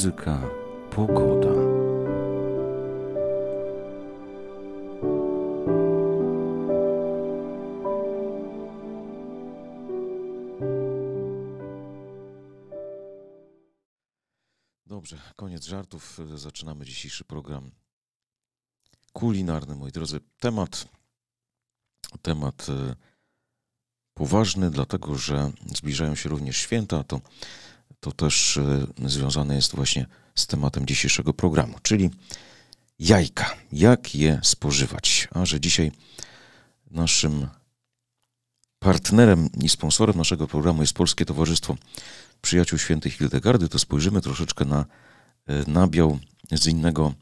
muzyka, pogoda. Dobrze, koniec żartów. Zaczynamy dzisiejszy program kulinarny, moi drodzy. Temat, temat e, poważny, dlatego że zbliżają się również święta, to to też e, związane jest właśnie z tematem dzisiejszego programu, czyli jajka. Jak je spożywać? A że dzisiaj naszym partnerem i sponsorem naszego programu jest Polskie Towarzystwo Przyjaciół Świętej Hildegardy, to spojrzymy troszeczkę na e, nabiał z innego,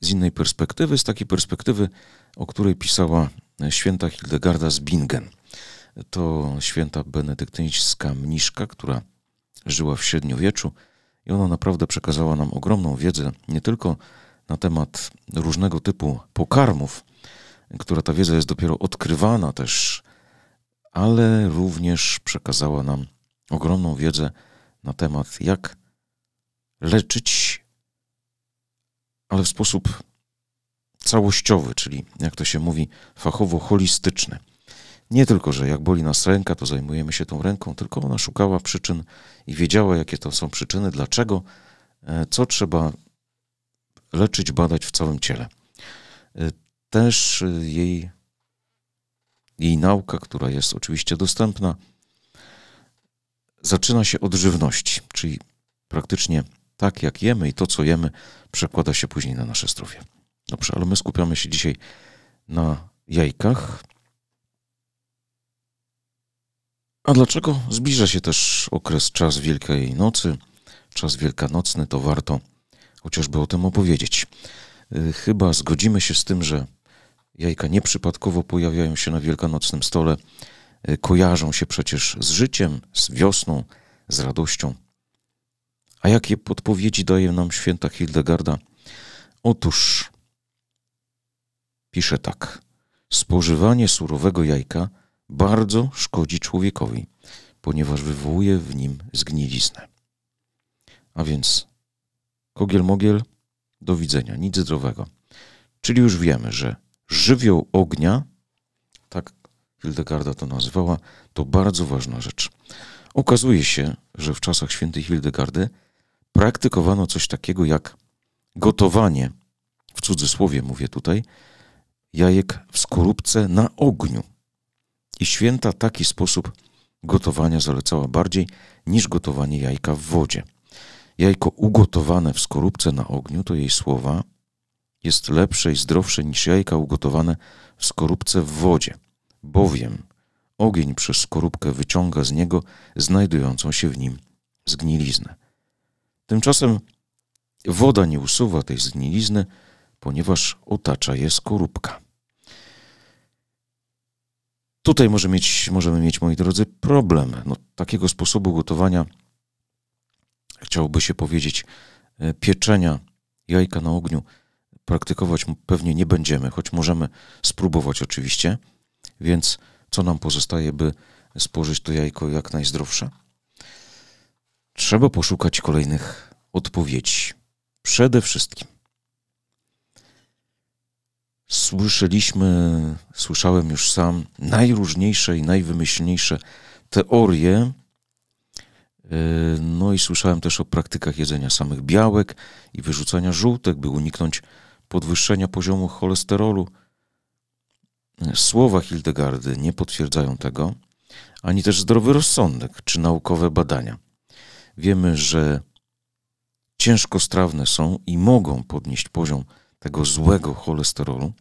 z innej perspektywy, z takiej perspektywy, o której pisała święta Hildegarda z Bingen. To święta benedyktyńska mniszka, która żyła w średniowieczu i ona naprawdę przekazała nam ogromną wiedzę, nie tylko na temat różnego typu pokarmów, która ta wiedza jest dopiero odkrywana też, ale również przekazała nam ogromną wiedzę na temat, jak leczyć, ale w sposób całościowy, czyli jak to się mówi, fachowo holistyczny. Nie tylko, że jak boli nas ręka, to zajmujemy się tą ręką, tylko ona szukała przyczyn i wiedziała, jakie to są przyczyny, dlaczego, e, co trzeba leczyć, badać w całym ciele. E, też e, jej, jej nauka, która jest oczywiście dostępna, zaczyna się od żywności, czyli praktycznie tak jak jemy i to, co jemy, przekłada się później na nasze zdrowie. Dobrze, ale my skupiamy się dzisiaj na jajkach, A dlaczego zbliża się też okres czas Wielkiej Nocy, czas wielkanocny, to warto chociażby o tym opowiedzieć. Y, chyba zgodzimy się z tym, że jajka nieprzypadkowo pojawiają się na wielkanocnym stole, y, kojarzą się przecież z życiem, z wiosną, z radością. A jakie podpowiedzi daje nam święta Hildegarda? Otóż pisze tak: Spożywanie surowego jajka bardzo szkodzi człowiekowi, ponieważ wywołuje w nim zgniliznę. A więc kogiel mogiel, do widzenia, nic zdrowego. Czyli już wiemy, że żywioł ognia, tak Hildegarda to nazywała, to bardzo ważna rzecz. Okazuje się, że w czasach świętej Hildegardy praktykowano coś takiego jak gotowanie, w cudzysłowie mówię tutaj, jajek w skorupce na ogniu i święta taki sposób gotowania zalecała bardziej niż gotowanie jajka w wodzie. Jajko ugotowane w skorupce na ogniu, to jej słowa, jest lepsze i zdrowsze niż jajka ugotowane w skorupce w wodzie, bowiem ogień przez skorupkę wyciąga z niego znajdującą się w nim zgniliznę. Tymczasem woda nie usuwa tej zgnilizny, ponieważ otacza je skorupka. Tutaj może mieć, możemy mieć, moi drodzy, problem. No, takiego sposobu gotowania, chciałoby się powiedzieć, e, pieczenia jajka na ogniu praktykować pewnie nie będziemy, choć możemy spróbować oczywiście. Więc co nam pozostaje, by spożyć to jajko jak najzdrowsze? Trzeba poszukać kolejnych odpowiedzi. Przede wszystkim Słyszeliśmy, słyszałem już sam najróżniejsze i najwymyślniejsze teorie. E, no i słyszałem też o praktykach jedzenia samych białek i wyrzucania żółtek, by uniknąć podwyższenia poziomu cholesterolu. E, słowa Hildegardy nie potwierdzają tego, ani też zdrowy rozsądek czy naukowe badania. Wiemy, że ciężkostrawne są i mogą podnieść poziom cholesterolu tego złego cholesterolu,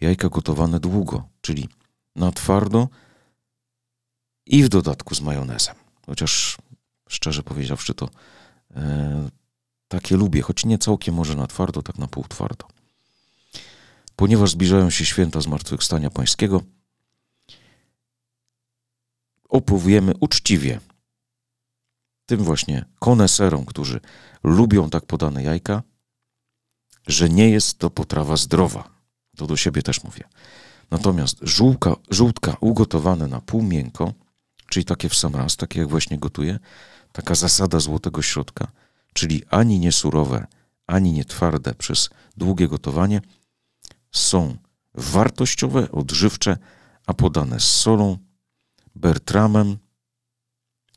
jajka gotowane długo, czyli na twardo i w dodatku z majonezem. Chociaż szczerze powiedziawszy, to e, takie lubię, choć nie całkiem może na twardo, tak na pół twardo. Ponieważ zbliżają się święta Zmartwychwstania Pańskiego, opowiemy uczciwie tym właśnie koneserom, którzy lubią tak podane jajka, że nie jest to potrawa zdrowa. To do siebie też mówię. Natomiast żółka, żółtka ugotowane na pół miękko, czyli takie w sam raz, takie jak właśnie gotuję, taka zasada złotego środka, czyli ani nie surowe, ani nie twarde przez długie gotowanie, są wartościowe, odżywcze, a podane z solą, Bertramem.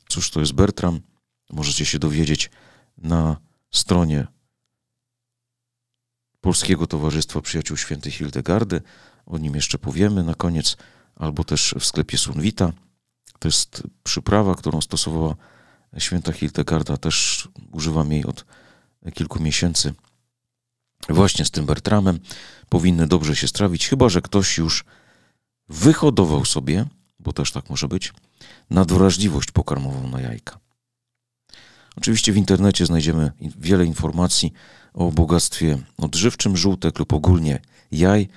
Cóż to jest Bertram? Możecie się dowiedzieć na stronie Polskiego Towarzystwa Przyjaciół Świętej Hildegardy. O nim jeszcze powiemy na koniec, albo też w sklepie Sunwita. To jest przyprawa, którą stosowała święta Hildegarda. Też używam jej od kilku miesięcy. Właśnie z tym Bertramem powinny dobrze się strawić, chyba że ktoś już wyhodował sobie, bo też tak może być, nadwrażliwość pokarmową na jajka. Oczywiście w internecie znajdziemy wiele informacji o bogactwie odżywczym żółtek lub ogólnie jaj,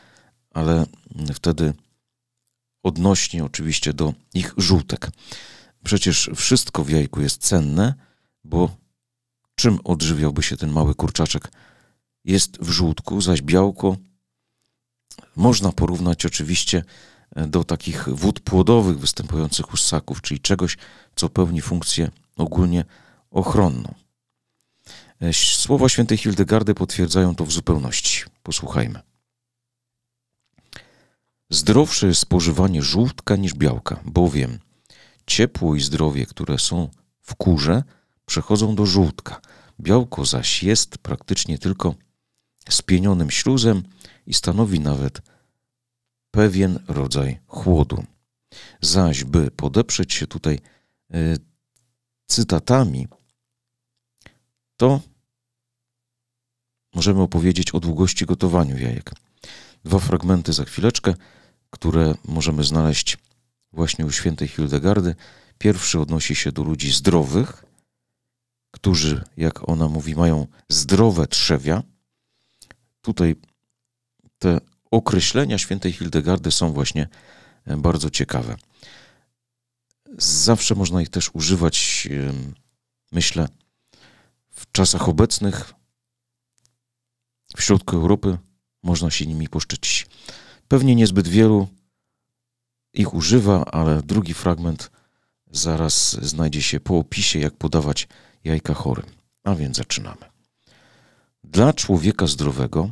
ale wtedy odnośnie oczywiście do ich żółtek. Przecież wszystko w jajku jest cenne, bo czym odżywiałby się ten mały kurczaczek? Jest w żółtku, zaś białko można porównać oczywiście e, do takich wód płodowych występujących u ssaków, czyli czegoś, co pełni funkcję ogólnie ochronną. E, słowa świętej Hildegardy potwierdzają to w zupełności. Posłuchajmy. Zdrowsze jest spożywanie żółtka niż białka, bowiem ciepło i zdrowie, które są w kurze, przechodzą do żółtka. Białko zaś jest praktycznie tylko spienionym śluzem i stanowi nawet pewien rodzaj chłodu. Zaś, by podeprzeć się tutaj y, cytatami to możemy opowiedzieć o długości gotowania jajek. Dwa fragmenty za chwileczkę, które możemy znaleźć właśnie u świętej Hildegardy. Pierwszy odnosi się do ludzi zdrowych, którzy, jak ona mówi, mają zdrowe trzewia. Tutaj te określenia świętej Hildegardy są właśnie e, bardzo ciekawe. Zawsze można ich też używać, myślę, w czasach obecnych w środku Europy można się nimi poszczycić. Pewnie niezbyt wielu ich używa, ale drugi fragment zaraz znajdzie się po opisie, jak podawać jajka chorym. A więc zaczynamy. Dla człowieka zdrowego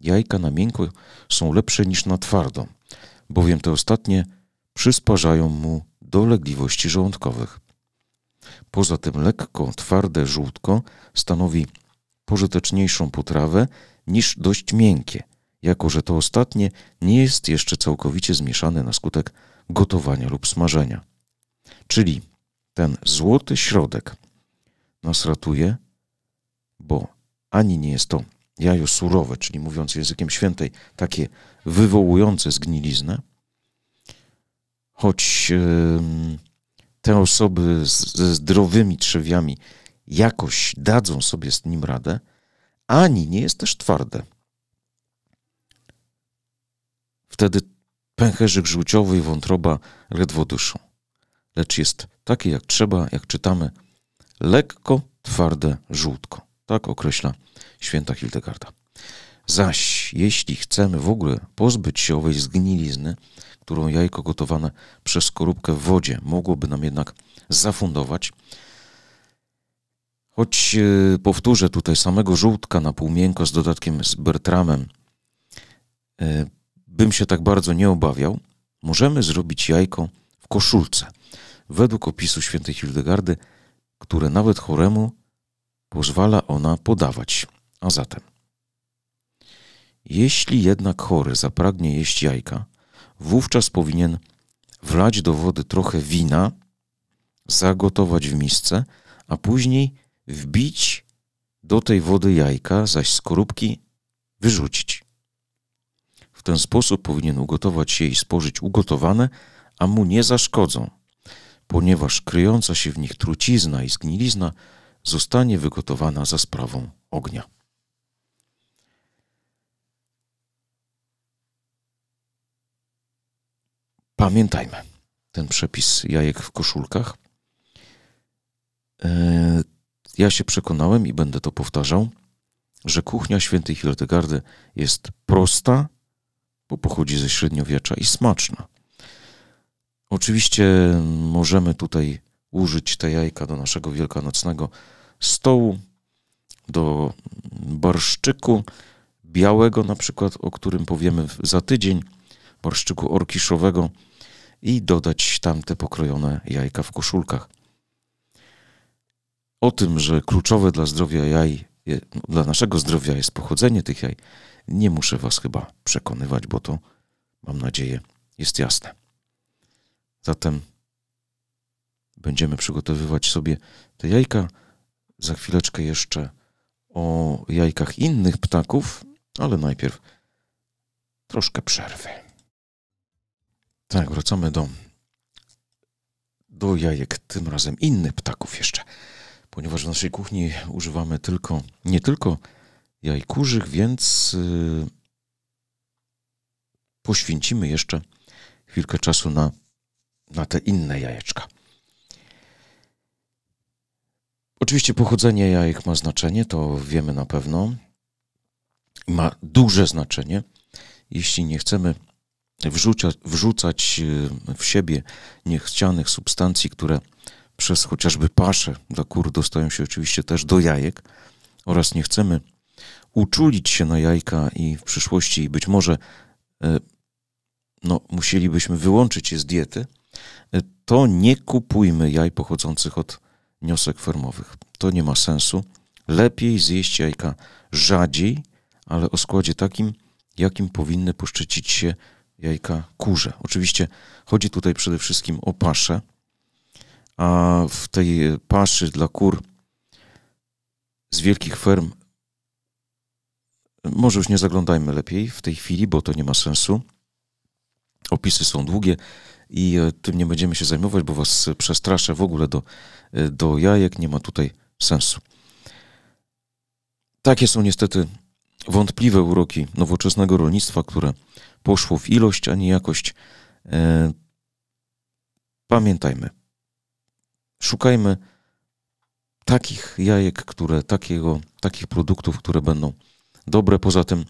jajka na miękko są lepsze niż na twardo, bowiem te ostatnie przysparzają mu dolegliwości żołądkowych. Poza tym lekko twarde żółtko stanowi pożyteczniejszą potrawę niż dość miękkie, jako że to ostatnie nie jest jeszcze całkowicie zmieszane na skutek gotowania lub smażenia. Czyli ten złoty środek nas ratuje, bo ani nie jest to jajo surowe, czyli mówiąc językiem świętej, takie wywołujące zgniliznę, choć. Yy, te osoby z, ze zdrowymi trzewiami jakoś dadzą sobie z nim radę, ani nie jest też twarde. Wtedy pęcherzyk żółciowy i wątroba ledwo duszą, lecz jest takie jak trzeba, jak czytamy, lekko twarde żółtko. Tak określa święta Hildegarda. Zaś, jeśli chcemy w ogóle pozbyć się owej zgnilizny, którą jajko gotowane przez skorupkę w wodzie mogłoby nam jednak zafundować. Choć e, powtórzę tutaj samego żółtka na półmiękko z dodatkiem z Bertramem, e, bym się tak bardzo nie obawiał, możemy zrobić jajko w koszulce. Według opisu świętej Hildegardy, które nawet choremu pozwala ona podawać. A zatem, jeśli jednak chory zapragnie jeść jajka, wówczas powinien wlać do wody trochę wina, zagotować w misce, a później wbić do tej wody jajka, zaś skorupki wyrzucić. W ten sposób powinien ugotować je i spożyć ugotowane, a mu nie zaszkodzą, ponieważ kryjąca się w nich trucizna i zgnilizna zostanie wygotowana za sprawą ognia. Pamiętajmy ten przepis jajek w koszulkach. E, ja się przekonałem i będę to powtarzał, że kuchnia świętej Hildegardy jest prosta, bo pochodzi ze średniowiecza i smaczna. Oczywiście możemy tutaj użyć te jajka do naszego wielkanocnego stołu, do barszczyku białego na przykład, o którym powiemy za tydzień, barszczyku orkiszowego, i dodać tamte pokrojone jajka w koszulkach. O tym, że kluczowe dla zdrowia jaj, no, dla naszego zdrowia jest pochodzenie tych jaj, nie muszę Was chyba przekonywać, bo to, mam nadzieję, jest jasne. Zatem będziemy przygotowywać sobie te jajka. Za chwileczkę jeszcze o jajkach innych ptaków, ale najpierw troszkę przerwy. Tak, tak, wracamy do, do jajek, tym razem innych ptaków jeszcze, ponieważ w naszej kuchni używamy tylko, nie tylko jaj kurzych, więc yy, poświęcimy jeszcze chwilkę czasu na, na te inne jajeczka. Oczywiście pochodzenie jajek ma znaczenie, to wiemy na pewno. Ma duże znaczenie. Jeśli nie chcemy wrzucia, wrzucać y, w siebie niechcianych substancji, które przez chociażby pasze dla kur dostają się oczywiście też do jajek oraz nie chcemy uczulić się na jajka i w przyszłości być może e, no, musielibyśmy wyłączyć je z diety, e, to nie kupujmy jaj pochodzących od niosek fermowych. To nie ma sensu. Lepiej zjeść jajka rzadziej, ale o składzie takim, jakim powinny poszczycić się jajka kurze. Oczywiście chodzi tutaj przede wszystkim o paszę, a w tej paszy dla kur z wielkich ferm może już nie zaglądajmy lepiej w tej chwili, bo to nie ma sensu. Opisy są długie i e, tym nie będziemy się zajmować, bo was przestraszę w ogóle do, e, do jajek, nie ma tutaj sensu. Takie są niestety wątpliwe uroki nowoczesnego rolnictwa, które poszło w ilość, ani jakość. E, pamiętajmy, szukajmy takich jajek, które, takiego, takich produktów, które będą dobre. Poza tym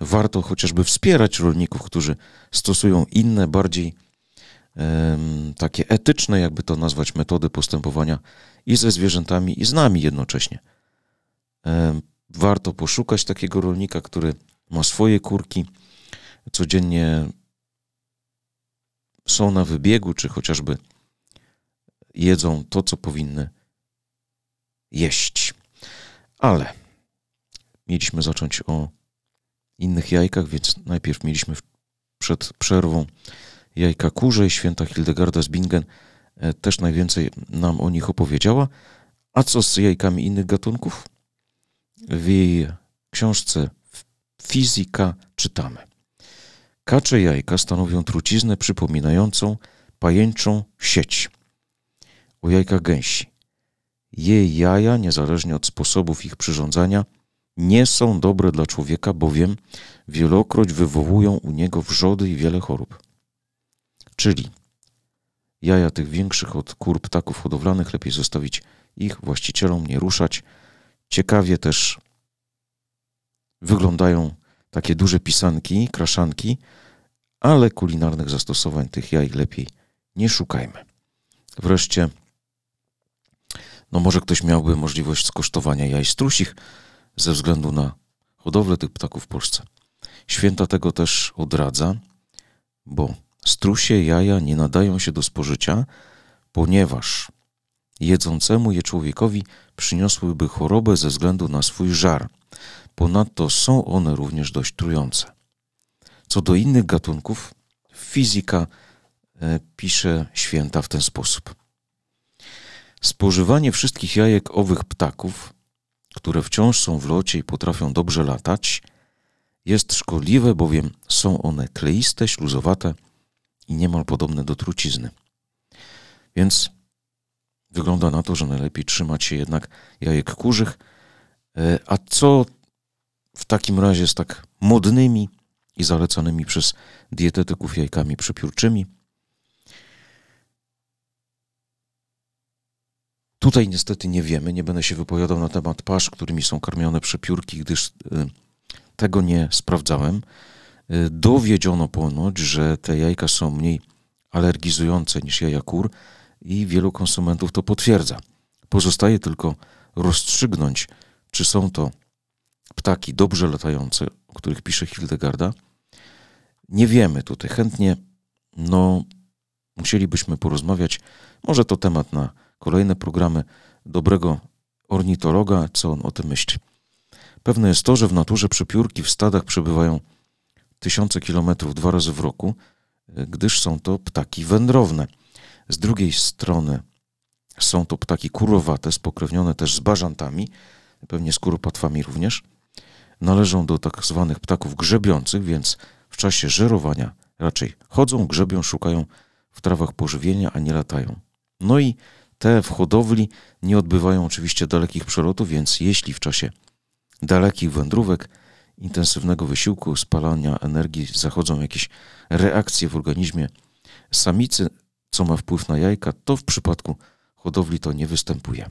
warto chociażby wspierać rolników, którzy stosują inne, bardziej takie etyczne, jakby to nazwać, metody postępowania i ze zwierzętami, i z nami jednocześnie. warto poszukać takiego rolnika, który ma swoje kurki, codziennie są na wybiegu, czy chociażby jedzą to, co powinny jeść. Ale mieliśmy zacząć o innych jajkach, więc najpierw mieliśmy przed przerwą jajka kurze i święta Hildegarda z Bingen e, też najwięcej nam o nich opowiedziała. A co z jajkami innych gatunków? W jej książce Fizyka czytamy. Kacze jajka stanowią truciznę przypominającą pajęczą sieć. O jajkach gęsi. Jej jaja, niezależnie od sposobów ich przyrządzania, nie są dobre dla człowieka, bowiem wielokroć wywołują u niego wrzody i wiele chorób. Czyli jaja tych większych od kur ptaków hodowlanych lepiej zostawić ich właścicielom, nie ruszać. Ciekawie też wyglądają takie duże pisanki, kraszanki, ale kulinarnych zastosowań tych jaj lepiej nie szukajmy. Wreszcie, no może ktoś miałby możliwość skosztowania jaj strusich ze względu na hodowlę tych ptaków w Polsce. Święta tego też odradza, bo strusie jaja nie nadają się do spożycia, ponieważ jedzącemu je człowiekowi przyniosłyby chorobę ze względu na swój żar – Ponadto są one również dość trujące. Co do innych gatunków, fizyka e, pisze święta w ten sposób. Spożywanie wszystkich jajek owych ptaków, które wciąż są w locie i potrafią dobrze latać, jest szkodliwe, bowiem są one kleiste, śluzowate i niemal podobne do trucizny. Więc wygląda na to, że najlepiej trzymać się jednak jajek kurzych. E, a co w takim razie z tak modnymi i zalecanymi przez dietetyków jajkami przepiórczymi. Tutaj niestety nie wiemy, nie będę się wypowiadał na temat pasz, którymi są karmione przepiórki, gdyż y, tego nie sprawdzałem. Y, dowiedziono ponoć, że te jajka są mniej alergizujące niż jaja kur i wielu konsumentów to potwierdza. Pozostaje tylko rozstrzygnąć, czy są to ptaki dobrze latające, o których pisze Hildegarda. Nie wiemy tutaj chętnie, no musielibyśmy porozmawiać. Może to temat na kolejne programy dobrego ornitologa, co on o tym myśli. Pewne jest to, że w naturze przepiórki w stadach przebywają tysiące kilometrów dwa razy w roku, gdyż są to ptaki wędrowne. Z drugiej strony są to ptaki kurowate, spokrewnione też z bażantami, pewnie z kuropatwami również – należą do tak zwanych ptaków grzebiących, więc w czasie żerowania raczej chodzą, grzebią, szukają w trawach pożywienia, a nie latają. No i te w hodowli nie odbywają oczywiście dalekich przelotów, więc jeśli w czasie dalekich wędrówek, intensywnego wysiłku, spalania energii zachodzą jakieś reakcje w organizmie samicy, co ma wpływ na jajka, to w przypadku hodowli to nie występuje.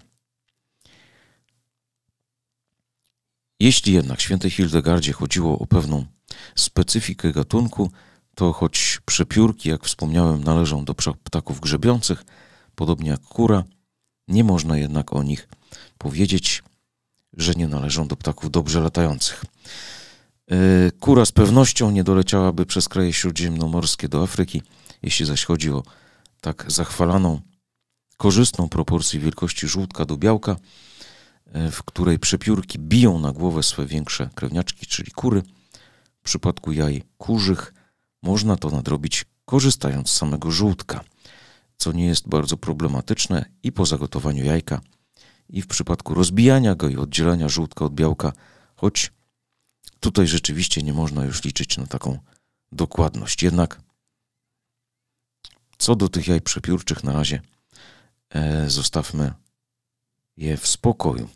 Jeśli jednak świętej Hildegardzie chodziło o pewną specyfikę gatunku, to choć przepiórki, jak wspomniałem, należą do ptaków grzebiących, podobnie jak kura, nie można jednak o nich powiedzieć, że nie należą do ptaków dobrze latających. E, kura z pewnością nie doleciałaby przez kraje śródziemnomorskie do Afryki, jeśli zaś chodzi o tak zachwalaną, korzystną proporcję wielkości żółtka do białka, E, w której przepiórki biją na głowę swoje większe krewniaczki, czyli kury. W przypadku jaj kurzych można to nadrobić korzystając z samego żółtka, co nie jest bardzo problematyczne i po zagotowaniu jajka, i w przypadku rozbijania go i oddzielania żółtka od białka, choć tutaj rzeczywiście nie można już liczyć na taką dokładność. Jednak co do tych jaj przepiórczych na razie e, zostawmy je w spokoju.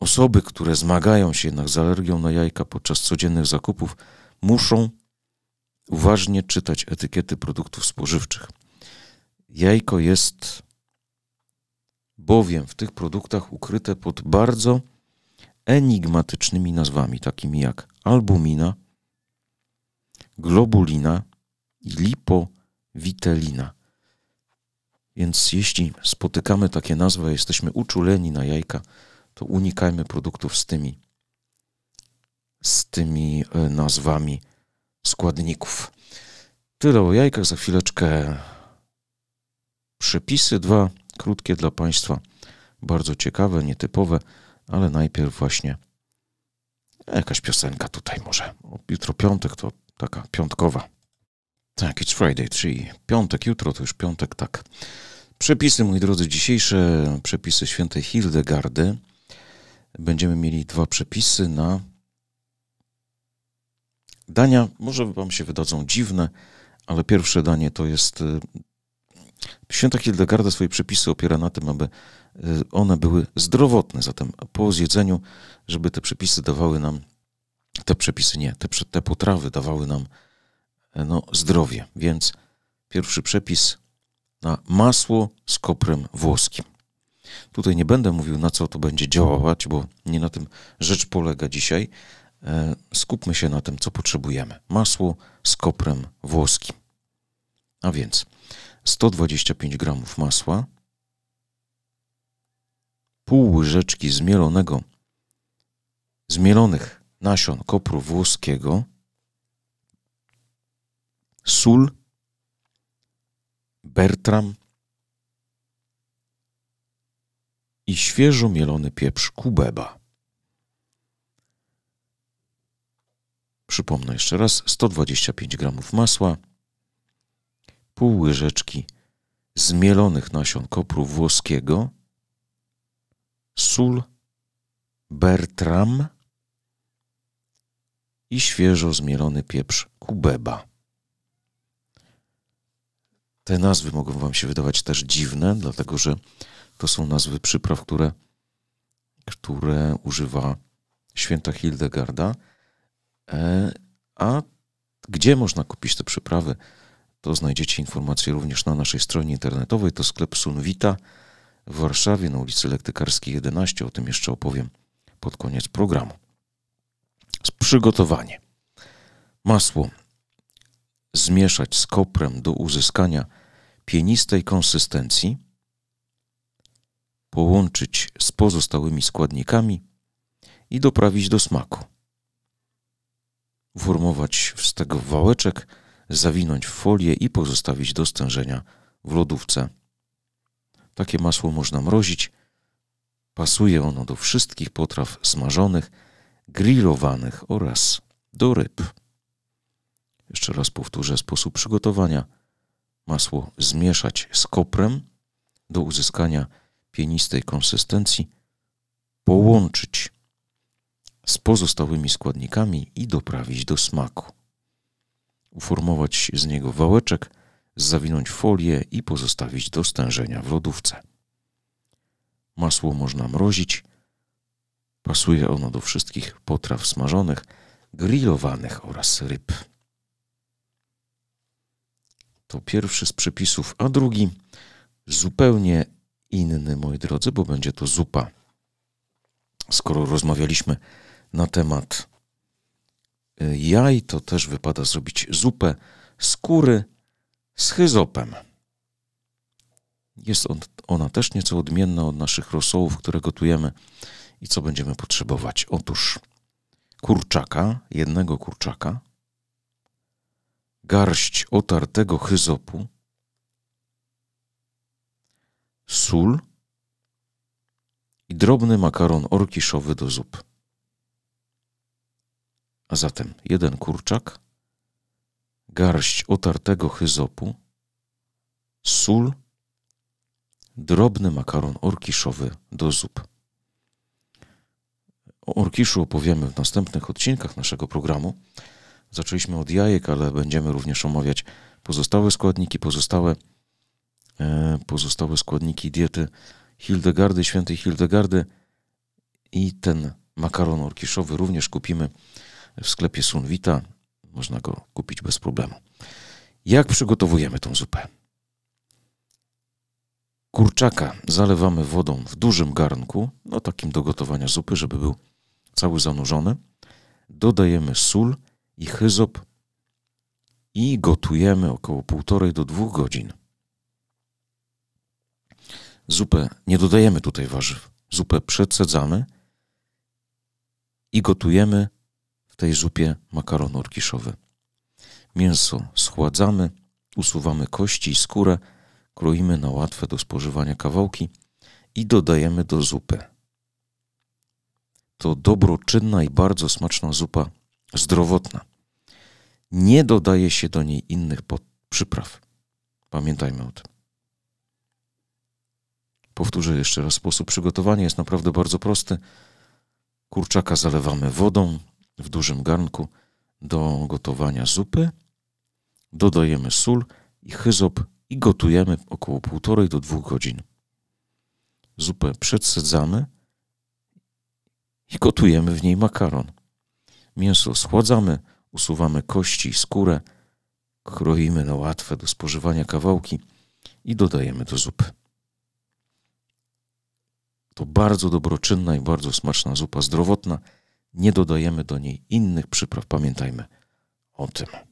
Osoby, które zmagają się jednak z alergią na jajka podczas codziennych zakupów, muszą uważnie czytać etykiety produktów spożywczych. Jajko jest bowiem w tych produktach ukryte pod bardzo enigmatycznymi nazwami, takimi jak albumina, globulina i lipowitelina. Więc jeśli spotykamy takie nazwy, jesteśmy uczuleni na jajka, to unikajmy produktów z tymi, z tymi e, nazwami składników. Tyle o jajkach, za chwileczkę przepisy dwa, krótkie dla Państwa, bardzo ciekawe, nietypowe, ale najpierw właśnie jakaś piosenka tutaj może. Jutro piątek to taka piątkowa. Tak, it's Friday, czyli piątek, jutro to już piątek, tak. Przepisy, moi drodzy, dzisiejsze przepisy świętej Hildegardy będziemy mieli dwa przepisy na dania. Może Wam się wydadzą dziwne, ale pierwsze danie to jest. Y, święta Hildegarda swoje przepisy opiera na tym, aby y, one były zdrowotne. Zatem po zjedzeniu, żeby te przepisy dawały nam, te przepisy nie, te, te potrawy dawały nam e, no, zdrowie. Więc pierwszy przepis na masło z koprem włoskim. Tutaj nie będę mówił, na co to będzie działać, bo nie na tym rzecz polega dzisiaj. E, skupmy się na tym, co potrzebujemy. Masło z koprem włoskim. A więc 125 gramów masła, pół łyżeczki zmielonego, zmielonych nasion kopru włoskiego, sól, bertram, i świeżo mielony pieprz kubeba. Przypomnę jeszcze raz, 125 gramów masła, pół łyżeczki zmielonych nasion kopru włoskiego, sól Bertram i świeżo zmielony pieprz kubeba. Te nazwy mogą Wam się wydawać też dziwne, dlatego że to są nazwy przypraw, które, które używa święta Hildegarda. E, a gdzie można kupić te przyprawy? To znajdziecie informacje również na naszej stronie internetowej. To sklep Sunwita w Warszawie na ulicy Lektykarskiej 11. O tym jeszcze opowiem pod koniec programu. Przygotowanie. Masło zmieszać z koprem do uzyskania pienistej konsystencji – połączyć z pozostałymi składnikami i doprawić do smaku. Formować z tego wałeczek, zawinąć w folię i pozostawić do stężenia w lodówce. Takie masło można mrozić. Pasuje ono do wszystkich potraw smażonych, grillowanych oraz do ryb. Jeszcze raz powtórzę sposób przygotowania. Masło zmieszać z koprem do uzyskania pienistej konsystencji połączyć z pozostałymi składnikami i doprawić do smaku. Uformować z niego wałeczek, zawinąć folię i pozostawić do stężenia w lodówce. Masło można mrozić. Pasuje ono do wszystkich potraw smażonych, grillowanych oraz ryb. To pierwszy z przepisów, a drugi zupełnie inny, moi drodzy, bo będzie to zupa. Skoro rozmawialiśmy na temat y, jaj, to też wypada zrobić zupę skóry z chyzopem. Jest on, ona też nieco odmienna od naszych rosołów, które gotujemy. I co będziemy potrzebować? Otóż kurczaka, jednego kurczaka, garść otartego chyzopu, sól i drobny makaron orkiszowy do zup. A zatem jeden kurczak, garść otartego chyzopu, sól, drobny makaron orkiszowy do zup. O orkiszu opowiemy w następnych odcinkach naszego programu. Zaczęliśmy od jajek, ale będziemy również omawiać pozostałe składniki, pozostałe E, pozostałe składniki diety Hildegardy, świętej Hildegardy i ten makaron orkiszowy również kupimy w sklepie Sunwita. Można go kupić bez problemu. Jak przygotowujemy tą zupę? Kurczaka zalewamy wodą w dużym garnku, no takim do gotowania zupy, żeby był cały zanurzony. Dodajemy sól i chyzop i gotujemy około półtorej do dwóch godzin. Zupę nie dodajemy tutaj warzyw. Zupę przecedzamy i gotujemy w tej zupie makaron orkiszowy. Mięso schładzamy, usuwamy kości i skórę, kroimy na łatwe do spożywania kawałki i dodajemy do zupy. To dobroczynna i bardzo smaczna zupa zdrowotna. Nie dodaje się do niej innych przypraw. Pamiętajmy o tym. Powtórzę jeszcze raz, sposób przygotowania jest naprawdę bardzo prosty. Kurczaka zalewamy wodą w dużym garnku do gotowania zupy. Dodajemy sól i chyzop i gotujemy około 1,5 do 2 godzin. Zupę przedsedzamy i gotujemy w niej makaron. Mięso schładzamy, usuwamy kości i skórę, kroimy na łatwe do spożywania kawałki i dodajemy do zupy. To bardzo dobroczynna i bardzo smaczna zupa zdrowotna. Nie dodajemy do niej innych przypraw, pamiętajmy o tym.